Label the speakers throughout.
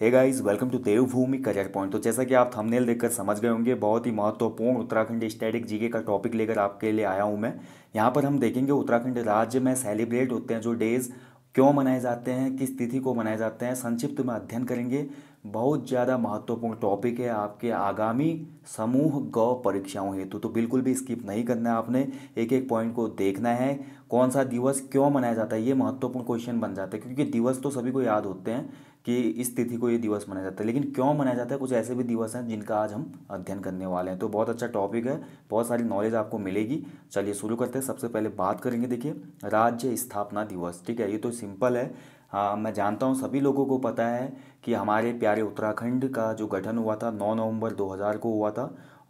Speaker 1: hey guys welcome to Devbhoomi career point तो जैसा कि आप थंबनेल देखकर समझ गए होंगे बहुत ही महत्वपूर्ण उत्तराखंड स्टैटिक जीके का टॉपिक लेकर आपके लिए आया हूं मैं यहां पर हम देखेंगे उत्तराखंड राज्य में सेलिब्रेट होते हैं जो डेज क्यों मनाए जाते हैं किस तिथि को मनाए जाते हैं संक्षिप्त में अध्ययन करेंगे बहुत ज़्यादा महत्वपूर्ण टॉपिक है आपके आगामी समूह गौ परीक्षाओं हेतु तो बिल्कुल भी स्किप नहीं करना है आपने एक एक पॉइंट को देखना है कौन सा दिवस क्यों मनाया जाता है ये महत्वपूर्ण क्वेश्चन बन जाता है क्योंकि दिवस तो सभी को याद होते हैं कि इस तिथि को ये दिवस मनाया जाता है लेकिन क्यों मनाया जाता है कुछ ऐसे भी दिवस हैं जिनका आज हम अध्ययन करने वाले हैं तो बहुत अच्छा टॉपिक है बहुत सारी नॉलेज आपको मिलेगी चलिए शुरू करते हैं सबसे पहले बात करेंगे देखिए राज्य स्थापना दिवस ठीक है ये तो सिंपल है हाँ मैं जानता हूँ सभी लोगों को पता है कि हमारे प्यारे उत्तराखंड का जो गठन हुआ था 9 नवंबर 2000 को हुआ था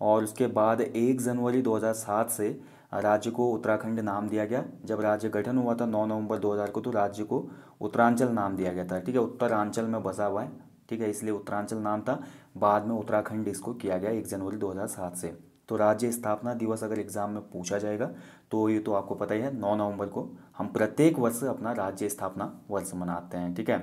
Speaker 1: और उसके बाद 1 जनवरी 2007 से राज्य को उत्तराखंड नाम दिया गया जब राज्य गठन हुआ था 9 नवंबर 2000 को तो राज्य को उत्तरांचल नाम दिया गया था ठीक है उत्तरांचल में बसा हुआ है ठीक है इसलिए उत्तरांचल नाम था बाद में उत्तराखंड इसको किया गया एक जनवरी दो से तो राज्य स्थापना दिवस अगर एग्ज़ाम में पूछा जाएगा तो ये तो आपको पता ही है नौ नवंबर को हम प्रत्येक वर्ष अपना राज्य स्थापना वर्ष मनाते हैं ठीक है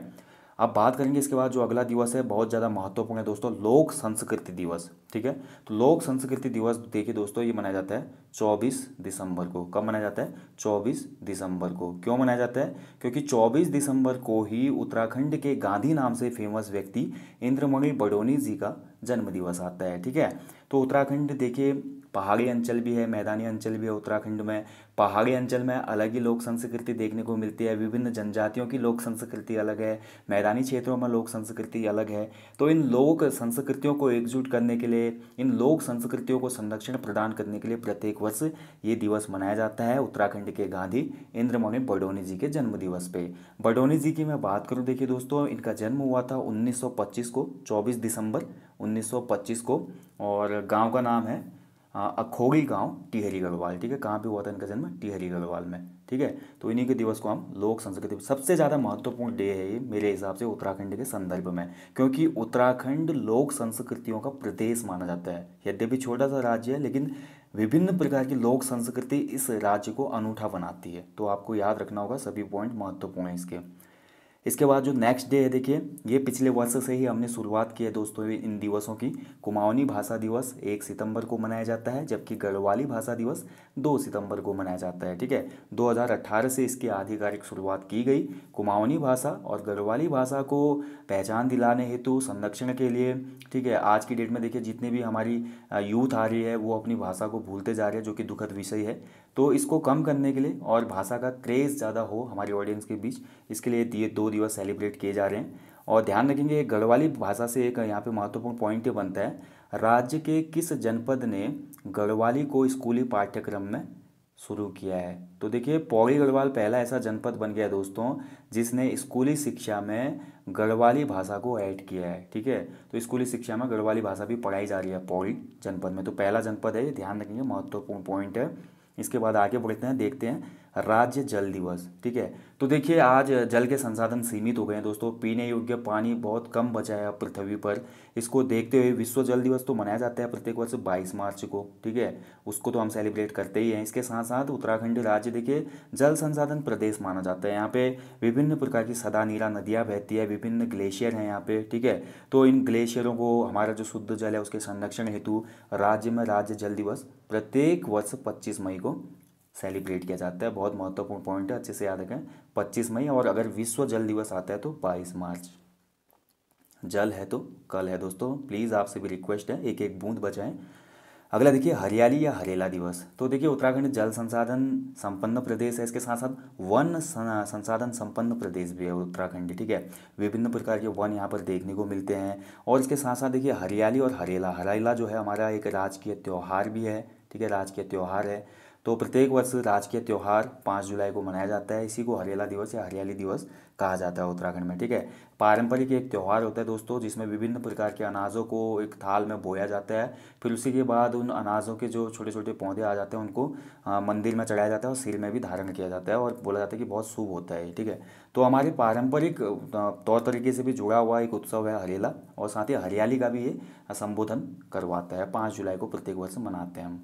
Speaker 1: अब बात करेंगे इसके बाद जो अगला दिवस है बहुत ज़्यादा महत्वपूर्ण है दोस्तों लोक संस्कृति दिवस ठीक है तो लोक संस्कृति दिवस देखिए दोस्तों ये मनाया जाता है 24 दिसंबर को कब मनाया जाता है 24 दिसंबर को क्यों मनाया जाता है क्योंकि 24 दिसंबर को ही उत्तराखंड के गांधी नाम से फेमस व्यक्ति इंद्रमणि बडोनी जी का जन्म दिवस आता है ठीक है तो उत्तराखंड देखिए पहाड़ी अंचल भी है मैदानी अंचल भी है उत्तराखंड में पहाड़ी अंचल में अलग ही लोक संस्कृति देखने को मिलती है विभिन्न जनजातियों की लोक संस्कृति अलग है मैदानी क्षेत्रों में लोक संस्कृति अलग है तो इन लोक संस्कृतियों को एकजुट करने के लिए इन लोक संस्कृतियों को संरक्षण प्रदान करने के लिए प्रत्येक वर्ष ये दिवस मनाया जाता है उत्तराखंड के गांधी इंद्रमणि बडोनी जी के जन्म दिवस पे बडोनी जी की मैं बात करूँ देखिए दोस्तों इनका जन्म हुआ था उन्नीस को चौबीस दिसंबर 1925 को और गांव का नाम है अखोगी गांव टिहरी गढ़वाल ठीक है कहाँ पे हुआ था इनका जन्म टिहरी गढ़वाल में ठीक है तो इन्हीं के दिवस को हम लोक संस्कृति सबसे ज़्यादा महत्वपूर्ण डे है ये मेरे हिसाब से उत्तराखंड के संदर्भ में क्योंकि उत्तराखंड लोक संस्कृतियों का प्रदेश माना जाता है यद्यपि छोटा सा राज्य है लेकिन विभिन्न प्रकार की लोक संस्कृति इस राज्य को अनूठा बनाती है तो आपको याद रखना होगा सभी पॉइंट महत्वपूर्ण है इसके इसके बाद जो नेक्स्ट डे है देखिए ये पिछले वर्ष से ही हमने शुरुआत की है दोस्तों इन दिवसों की कुमाऊनी भाषा दिवस एक सितंबर को मनाया जाता है जबकि गढ़वाली भाषा दिवस दो सितंबर को मनाया जाता है ठीक है 2018 से इसकी आधिकारिक शुरुआत की गई कुमाऊनी भाषा और गढ़वाली भाषा को पहचान दिलाने हेतु संरक्षण के लिए ठीक है आज की डेट में देखिए जितनी भी हमारी यूथ आ रही है वो अपनी भाषा को भूलते जा रहे हैं जो कि दुखद विषय है तो इसको कम करने के लिए और भाषा का क्रेज़ ज़्यादा हो हमारी ऑडियंस के बीच इसके लिए दिए दो दिवस सेलिब्रेट किए जा रहे हैं और ध्यान रखेंगे गढ़वाली भाषा से एक यहाँ पे महत्वपूर्ण पॉइंट बनता है राज्य के किस जनपद ने गढ़वाली को स्कूली पाठ्यक्रम में शुरू किया है तो देखिए पौड़ी गढ़वाल पहला ऐसा जनपद बन गया दोस्तों जिसने स्कूली शिक्षा में गढ़वाली भाषा को ऐड किया है ठीक है तो स्कूली शिक्षा में गढ़वाली भाषा भी पढ़ाई जा रही है पौड़ी जनपद में तो पहला जनपद है ध्यान रखेंगे महत्वपूर्ण पॉइंट है इसके बाद आगे बढ़ते हैं देखते हैं राज्य जल दिवस ठीक है तो देखिए आज जल के संसाधन सीमित हो गए हैं दोस्तों पीने योग्य पानी बहुत कम बचा है पृथ्वी पर इसको देखते हुए विश्व जल दिवस तो मनाया जाता है प्रत्येक वर्ष 22 मार्च को ठीक है उसको तो हम सेलिब्रेट करते ही हैं इसके साथ साथ उत्तराखंड राज्य देखिए जल संसाधन प्रदेश माना जाता है यहाँ पे विभिन्न प्रकार की सदा नीला नदियाँ बहती है विभिन्न ग्लेशियर हैं यहाँ पे ठीक है तो इन ग्लेशियरों को हमारा जो शुद्ध जल है उसके संरक्षण हेतु राज्य में राज्य जल दिवस प्रत्येक वर्ष पच्चीस मई को सेलिब्रेट किया जाता है बहुत महत्वपूर्ण पॉइंट है अच्छे से याद रखें पच्चीस मई और अगर विश्व जल दिवस आता है तो बाईस मार्च जल है तो कल है दोस्तों प्लीज़ आपसे भी रिक्वेस्ट है एक एक बूंद बचाएं अगला देखिए हरियाली या हरेला दिवस तो देखिए उत्तराखंड जल संसाधन संपन्न प्रदेश है इसके साथ साथ वन संसाधन संपन्न प्रदेश भी है उत्तराखंड ठीक है विभिन्न प्रकार के वन यहाँ पर देखने को मिलते हैं और इसके साथ साथ देखिए हरियाली और हरेला हरेला जो है हमारा एक राजकीय त्यौहार भी है ठीक है राजकीय त्यौहार है तो प्रत्येक वर्ष राजकीय त्यौहार पाँच जुलाई को मनाया जाता है इसी को हरेला दिवस या हरियाली दिवस कहा जाता है उत्तराखंड में ठीक है पारंपरिक एक त्यौहार होता है दोस्तों जिसमें विभिन्न प्रकार के अनाजों को एक थाल में बोया जाता है फिर उसी के बाद उन अनाजों के जो छोटे छोटे पौधे आ जाते हैं उनको मंदिर में चढ़ाया जाता है और सिर में भी धारण किया जाता है और बोला जाता है कि बहुत शुभ होता है ठीक है तो हमारे पारंपरिक तौर तरीके से भी जुड़ा हुआ एक उत्सव है हरेला और साथ ही हरियाली का भी ये संबोधन करवाता है पाँच जुलाई को प्रत्येक वर्ष मनाते हैं हम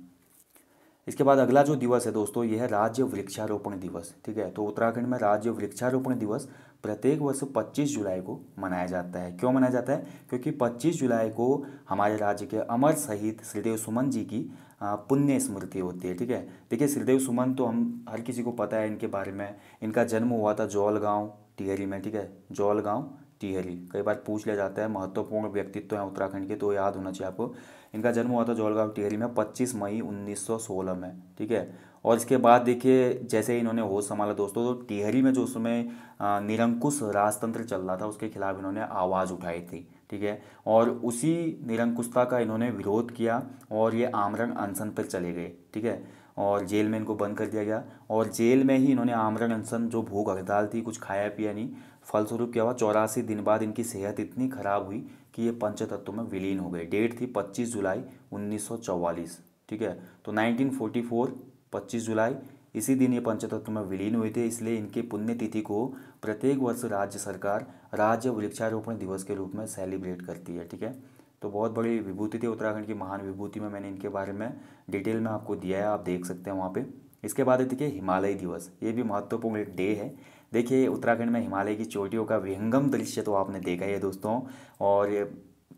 Speaker 1: इसके बाद अगला जो दिवस है दोस्तों यह है राज्य वृक्षारोपण दिवस ठीक है तो उत्तराखंड में राज्य वृक्षारोपण दिवस प्रत्येक वर्ष 25 जुलाई को मनाया जाता है क्यों मनाया जाता है क्योंकि 25 जुलाई को हमारे राज्य के अमर शहीद श्रीदेव सुमन जी की पुण्य स्मृति होती है ठीक है देखिए श्रीदेव सुमन तो हम हर किसी को पता है इनके बारे में इनका जन्म हुआ था जौल गाँव टिहरी में ठीक है जौल गाँव टिहरी कई बार पूछ लिया जाता है महत्वपूर्ण व्यक्तित्व हैं उत्तराखंड के तो याद होना चाहिए आपको इनका जन्म हुआ था जोलगांव टिहरी में 25 मई 1916 में ठीक है और इसके बाद देखिए जैसे इन्होंने होश संभाला दोस्तों तो टिहरी में जो उस समय निरंकुश राजतंत्र चल रहा था उसके खिलाफ इन्होंने आवाज़ उठाई थी ठीक है और उसी निरंकुशता का इन्होंने विरोध किया और ये आमरण अनशन पर चले गए ठीक है और जेल में इनको बंद कर दिया गया और जेल में ही इन्होंने आमरण अनशन जो भूख हड़ताल थी कुछ खाया पिया नहीं फलस्वरूप क्या हुआ चौरासी दिन बाद इनकी सेहत इतनी ख़राब हुई कि ये पंच में विलीन हो गए डेट थी 25 जुलाई 1944 ठीक है तो 1944 25 जुलाई इसी दिन ये पंचतत्व में विलीन हुए थे इसलिए इनके पुण्यतिथि को प्रत्येक वर्ष राज्य सरकार राज्य वृक्षारोपण दिवस के रूप में सेलिब्रेट करती है ठीक है तो बहुत बड़ी विभूति थी उत्तराखंड की महान विभूति में मैंने इनके बारे में डिटेल में आपको दिया है आप देख सकते हैं वहाँ पर इसके बाद देखिए हिमालय दिवस ये भी महत्वपूर्ण एक डे है देखिए उत्तराखंड में हिमालय की चोटियों का विहंगम दृश्य तो आपने देखा ही है दोस्तों और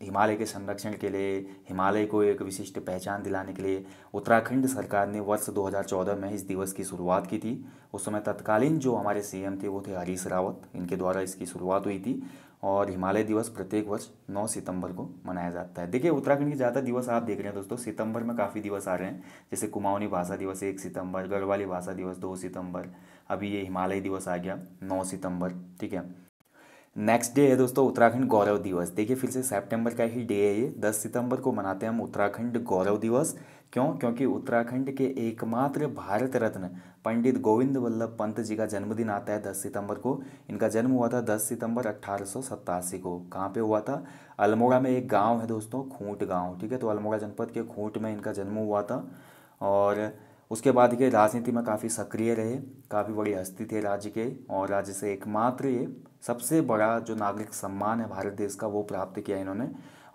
Speaker 1: हिमालय के संरक्षण के लिए हिमालय को एक विशिष्ट पहचान दिलाने के लिए उत्तराखंड सरकार ने वर्ष 2014 में इस दिवस की शुरुआत की थी उस समय तत्कालीन जो हमारे सीएम थे वो थे हरीश रावत इनके द्वारा इसकी शुरुआत हुई थी और हिमालय दिवस प्रत्येक वर्ष 9 सितंबर को मनाया जाता है देखिए उत्तराखंड के ज़्यादा दिवस आप देख रहे हैं दोस्तों सितंबर में काफ़ी दिवस आ रहे हैं जैसे कुमाऊनी भाषा दिवस एक सितंबर गढ़वाली भाषा दिवस दो सितंबर अभी ये हिमालय दिवस आ गया नौ सितंबर ठीक है नेक्स्ट डे है दोस्तों उत्तराखंड गौरव दिवस देखिए फिर से सेप्टेम्बर का ही डे है ये दस सितंबर को मनाते हैं हम उत्तराखंड गौरव दिवस क्यों क्योंकि उत्तराखंड के एकमात्र भारत रत्न पंडित गोविंद वल्लभ पंत जी का जन्मदिन आता है 10 सितंबर को इनका जन्म हुआ था 10 सितंबर अट्ठारह को कहाँ पे हुआ था अल्मोड़ा में एक गाँव है दोस्तों खूंट गाँव ठीक है तो अल्मोड़ा जनपद के खूंट में इनका जन्म हुआ था और उसके बाद के राजनीति में काफ़ी सक्रिय रहे काफ़ी बड़ी हस्ती थे राज्य के और राज्य से एकमात्र ये सबसे बड़ा जो नागरिक सम्मान है भारत देश का वो प्राप्त किया इन्होंने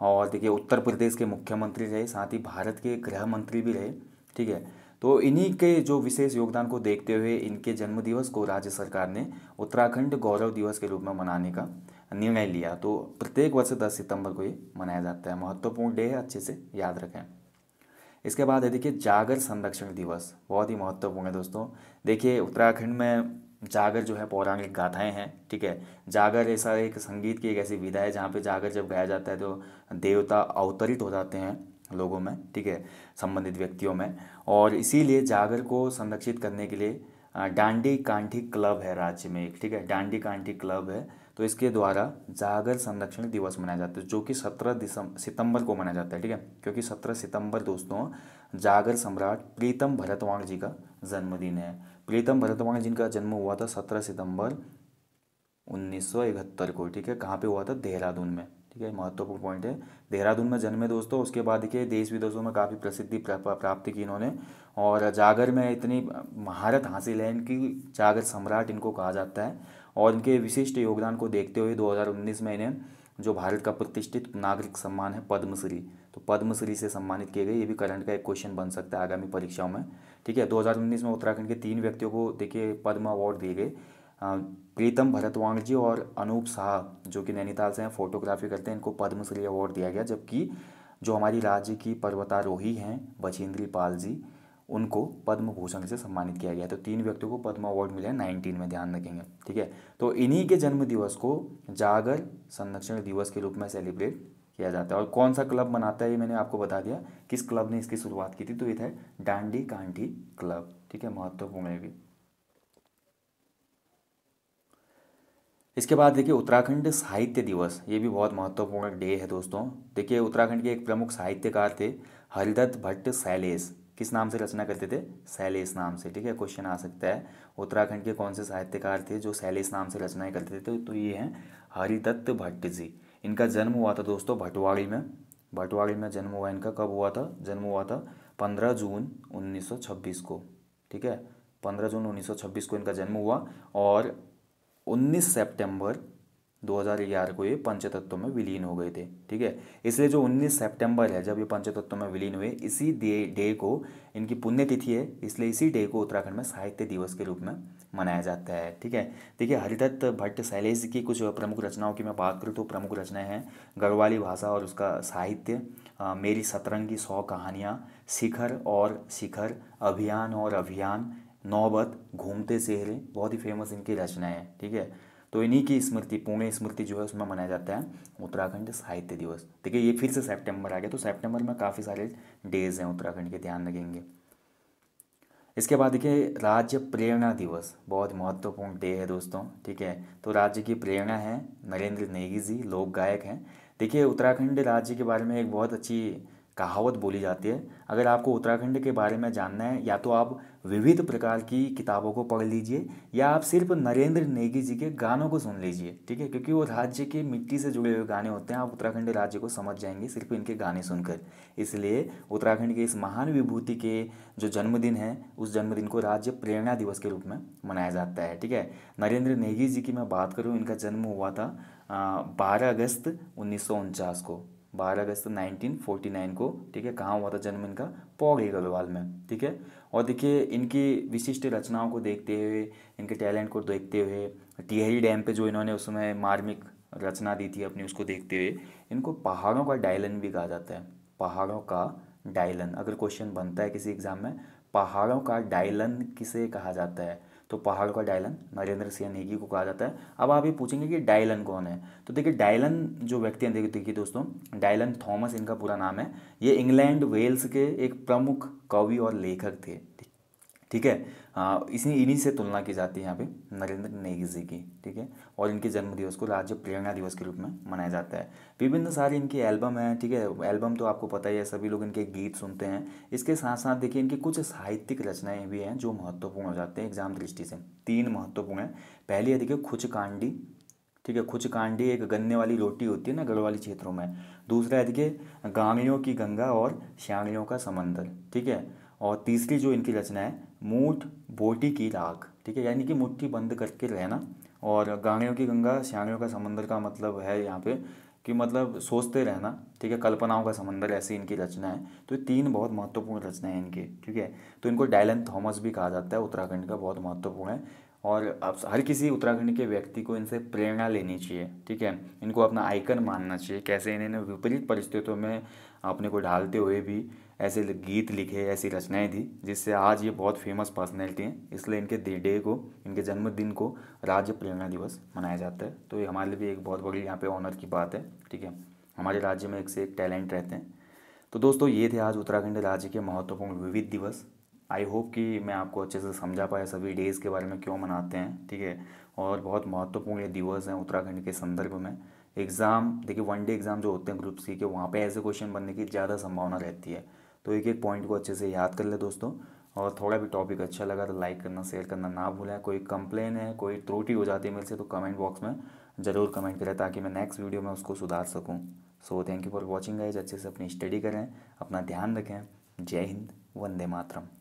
Speaker 1: और देखिए उत्तर प्रदेश के मुख्यमंत्री रहे साथ ही भारत के गृह मंत्री भी रहे ठीक है तो इन्हीं के जो विशेष योगदान को देखते हुए इनके जन्म दिवस को राज्य सरकार ने उत्तराखंड गौरव दिवस के रूप में मनाने का निर्णय लिया तो प्रत्येक वर्ष 10 सितंबर को ये मनाया जाता है महत्वपूर्ण डे है अच्छे से याद रखें इसके बाद है देखिए जागर संरक्षण दिवस बहुत ही महत्वपूर्ण है दोस्तों देखिए उत्तराखंड में जागर जो है पौराणिक गाथाएं हैं ठीक है जागर ऐसा एक संगीत की एक ऐसी विधा है जहाँ पे जागर जब गाया जाता है तो देवता अवतरित हो जाते हैं लोगों में ठीक है संबंधित व्यक्तियों में और इसीलिए जागर को संरक्षित करने के लिए डांडी कांठी क्लब है राज्य में एक ठीक है डांडी कांठी क्लब है तो इसके द्वारा जागर संरक्षण दिवस मनाया जाता है जो कि सत्रह सितंबर को मनाया जाता है ठीक है क्योंकि सत्रह सितंबर दोस्तों जागर सम्राट प्रीतम भरतवांग जी का जन्मदिन है प्रीतम भरतवांग जिनका जन्म हुआ था सत्रह सितंबर उन्नीस को ठीक है कहाँ पे हुआ था देहरादून में ठीक है महत्वपूर्ण पॉइंट है देहरादून में जन्मे दोस्तों उसके बाद के देश विदेशों में काफ़ी प्रसिद्धि प्राप्त की इन्होंने और जागर में इतनी महारत हासिल है इनकी जागर सम्राट इनको कहा जाता है और इनके विशिष्ट योगदान को देखते हुए 2019 में इन्हें जो भारत का प्रतिष्ठित नागरिक सम्मान है पद्मश्री तो पद्मश्री से सम्मानित किए गए ये भी करंट का एक क्वेश्चन बन सकता है आगामी परीक्षाओं में ठीक है 2019 में उत्तराखंड के तीन व्यक्तियों को देखिए पद्म अवार्ड दिए गए प्रीतम भरतवांग जी और अनूप शाह जो कि नैनीताल से हैं फोटोग्राफी करते हैं इनको पद्मश्री अवार्ड दिया गया जबकि जो हमारी राज्य की पर्वतारोही हैं बछेंद्री पाल जी उनको पद्म भूषण से सम्मानित किया गया तो तीन व्यक्तियों को पद्म अवार्ड मिले हैं नाइनटीन में ध्यान रखेंगे ठीक है तो इन्हीं के जन्म दिवस को जागर संरक्षण दिवस के रूप में सेलिब्रेट किया जाता है और कौन सा क्लब मनाता है ये मैंने आपको बता दिया किस क्लब ने इसकी शुरुआत की थी तो ये था डांडी कांठी क्लब ठीक है महत्वपूर्ण है भी इसके बाद देखिए उत्तराखंड साहित्य दिवस ये भी बहुत महत्वपूर्ण डे है दोस्तों देखिए उत्तराखंड के एक प्रमुख साहित्यकार थे हरिदत्त भट्ट शैलेश किस नाम से रचना करते थे शैलेश नाम से ठीक है क्वेश्चन आ सकता है उत्तराखंड के कौन से साहित्यकार थे जो शैलेश नाम से रचनाएं करते थे तो, तो ये हैं हरिदत्त भट्ट जी इनका जन्म हुआ था दोस्तों भटवाड़ी में भटवाड़ी में जन्म हुआ इनका कब हुआ था जन्म हुआ था पंद्रह जून उन्नीस को ठीक है पंद्रह जून उन्नीस को इनका जन्म हुआ और 19 सितंबर 2011 को ये पंचतत्व में विलीन हो गए थे ठीक है इसलिए जो 19 सितंबर है जब ये पंचतत्व में विलीन हुए इसी डे डे को इनकी पुण्यतिथि है इसलिए इसी डे को उत्तराखंड में साहित्य दिवस के रूप में मनाया जाता है ठीक है देखिए हरिदत्त भट्ट शैलेश की कुछ प्रमुख रचनाओं की मैं बात करूँ तो प्रमुख रचनाएं हैं गढ़वाली भाषा और उसका साहित्य मेरी सतरंगी सौ कहानियाँ शिखर और शिखर अभियान और अभियान नौबत घूमते सेहरे बहुत ही फेमस इनकी रचनाएं हैं ठीक है तो इन्हीं की स्मृति पुण्य स्मृति जो है उसमें मनाया जाता है उत्तराखंड साहित्य दिवस ठीक है ये फिर से सेप्टेम्बर आ गया तो सेप्टेम्बर में काफ़ी सारे डेज हैं उत्तराखंड के ध्यान रखेंगे इसके बाद देखिए राज्य प्रेरणा दिवस बहुत महत्वपूर्ण डे है दोस्तों ठीक है तो राज्य की प्रेरणा है नरेंद्र नेगी जी लोक गायक हैं देखिए उत्तराखंड राज्य के बारे में एक बहुत अच्छी कहावत बोली जाती है अगर आपको उत्तराखंड के बारे में जानना है या तो आप विविध प्रकार की किताबों को पढ़ लीजिए या आप सिर्फ नरेंद्र नेगी जी के गानों को सुन लीजिए ठीक है क्योंकि वो राज्य के मिट्टी से जुड़े हुए गाने होते हैं आप उत्तराखंड राज्य को समझ जाएंगे सिर्फ इनके गाने सुनकर इसलिए उत्तराखंड के इस महान विभूति के जो जन्मदिन है उस जन्मदिन को राज्य प्रेरणा दिवस के रूप में मनाया जाता है ठीक है नरेंद्र नेगी जी की मैं बात करूँ इनका जन्म हुआ था बारह अगस्त उन्नीस को बारह अगस्त 1949 को ठीक है कहाँ हुआ था जन्म इनका पौगी गलवाल में ठीक है और देखिए इनकी विशिष्ट रचनाओं को देखते हुए इनके टैलेंट को देखते हुए टिहरी डैम पे जो इन्होंने उस समय मार्मिक रचना दी थी अपनी उसको देखते हुए इनको पहाड़ों का डायलन भी कहा जाता है पहाड़ों का डायलन अगर क्वेश्चन बनता है किसी एग्ज़ाम में पहाड़ों का डायलन किसे कहा जाता है तो पहाड़ का डायलन नरेंद्र सिंह नेगी को कहा जाता है अब आप ये पूछेंगे कि डायलन कौन है तो देखिए डायलन जो व्यक्ति हैं देखिए देखिए दोस्तों डायलन थॉमस इनका पूरा नाम है ये इंग्लैंड वेल्स के एक प्रमुख कवि और लेखक थे ठीक है हाँ, इसी इन्हीं से तुलना की जाती है यहाँ पे नरेंद्र नेगी जी की ठीक है और इनके जन्म दिवस को राज्य प्रेरणा दिवस के रूप में मनाया जाता है विभिन्न सारे इनके एल्बम हैं ठीक है एल्बम तो आपको पता ही है सभी लोग इनके गीत सुनते हैं इसके साथ साथ देखिए इनकी कुछ साहित्यिक रचनाएँ भी हैं जो महत्वपूर्ण हो जाते हैं एग्जाम दृष्टि से तीन महत्वपूर्ण हैं पहली है देखिए खुच कांडी ठीक है खुच कांडी एक गन्ने वाली रोटी होती है ना गढ़ वाली क्षेत्रों में दूसरा है देखिए गांगियों की गंगा और श्यांगियों का समंदर ठीक है और तीसरी जो इनकी रचना है मूठ बोटी की राख ठीक है यानी कि मुट्ठी बंद करके रहना और गाणियों की गंगा सियाणियों का समंदर का मतलब है यहाँ पे कि मतलब सोचते रहना ठीक है कल्पनाओं का समंदर ऐसी इनकी रचना है तो ये तीन बहुत महत्वपूर्ण रचना है इनकी ठीक है तो इनको डायलन थॉमस भी कहा जाता है उत्तराखंड का बहुत महत्वपूर्ण है और अब हर किसी उत्तराखंड के व्यक्ति को इनसे प्रेरणा लेनी चाहिए ठीक है इनको अपना आइकन मानना चाहिए कैसे इन्हें विपरीत परिस्थितियों में अपने को ढालते हुए भी ऐसे गीत लिखे ऐसी रचनाएं दी जिससे आज ये बहुत फेमस पर्सनैलिटी हैं इसलिए इनके डे को इनके जन्मदिन को राज्य प्रेरणा दिवस मनाया जाता है तो ये हमारे लिए भी एक बहुत बड़ी यहाँ पे ऑनर की बात है ठीक है हमारे राज्य में एक से एक टैलेंट रहते हैं तो दोस्तों ये थे आज उत्तराखंड राज्य के महत्वपूर्ण विविध दिवस आई होप कि मैं आपको अच्छे से समझा पाया सभी डेज़ के बारे में क्यों मनाते हैं ठीक है और बहुत महत्वपूर्ण ये दिवस हैं उत्तराखंड के संदर्भ में एग्ज़ाम देखिए वन डे एग्ज़ाम जो होते हैं ग्रुप सी के वहाँ पे ऐसे क्वेश्चन बनने की ज़्यादा संभावना रहती है तो एक एक पॉइंट को अच्छे से याद कर ले दोस्तों और थोड़ा भी टॉपिक अच्छा लगा तो लाइक करना शेयर करना ना भूलें कोई कंप्लेन है कोई त्रुटि हो जाती है मेरे से तो कमेंट बॉक्स में ज़रूर कमेंट करें ताकि मैं नेक्स्ट वीडियो में उसको सुधार सकूँ so thank you for watching guys अच्छे से अपनी स्टडी करें अपना ध्यान रखें जय हिंद वंदे मातरम